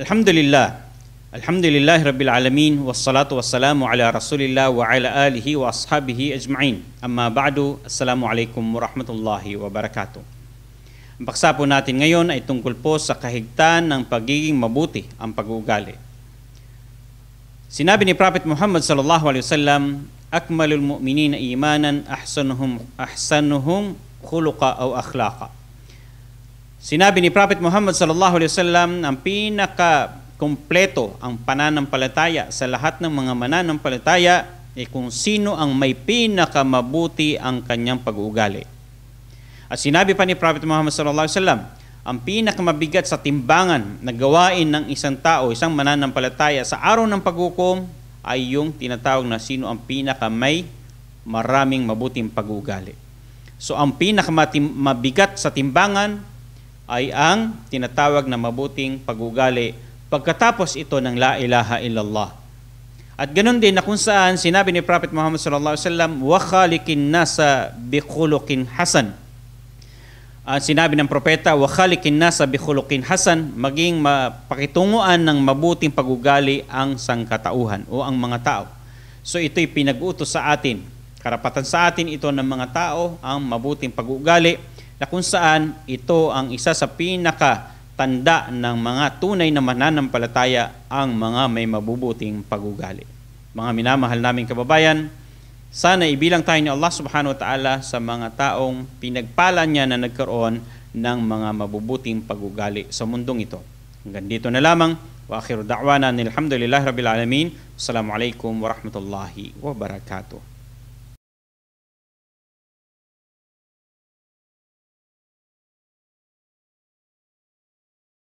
Alhamdulillah. Alhamdulillah Rabbil Alamin Wassalatu wassalamu ala Rasulillah wa ala alihi wa ashabihi ajma'in Amma ba'du Assalamu alaikum warahmatullahi wabarakatuh Ang paksa po natin ngayon ay tungkol po sa kahigtan ng pagiging mabuti ang pag-uugali Sinabi ni Prophet Muhammad sallallahu alaihi wasallam Akmalul mu'minina imanan ahsanuhum ahsanuhum khuluqa aw akhlaqa Sinabi ni Prophet Muhammad sallallahu alaihi wasallam ang pinaka kumpleto ang pananampalataya sa lahat ng mga mananampalataya ay eh kung sino ang may pinakamabuti ang kanyang pag-uugali. At sinabi pa ni Prophet Muhammad sallallahu alaihi wasallam, ang pinakamabigat sa timbangan na gawain ng isang tao, isang mananampalataya sa araw ng paghukom ay yung tinatawag na sino ang pinaka may maraming mabuting pag-uugali. So ang pinakamabigat sa timbangan ay ang tinatawag na mabuting pag pagugali pagkatapos ito ng la ilaha illallah. At ganoon din na kung saan sinabi ni Prophet Muhammad sallallahu alaihi wasallam wa khaliqin nasa bikhuluqin hasan. Uh, sinabi ng propeta wa khaliqin nasa bikhuluqin hasan maging mapakitunguan ng mabuting pag pagugali ang sangkatauhan o ang mga tao. So ito'y pinag-utos sa atin. Karapatan sa atin ito ng mga tao ang mabuting pag-uugali na kung saan ito ang isa sa pinaka tanda ng mga tunay na mananampalataya ang mga may mabubuting pagugali. Mga minamahal naming kababayan, sana ibilang tayo ni Allah subhanahu wa ta'ala sa mga taong pinagpala niya na nagkaroon ng mga mabubuting pagugali sa mundong ito. Hanggang dito na lamang. Wa akhiru da'wana nilhamdulillahi rabbil alamin. Assalamualaikum warahmatullahi wabarakatuh.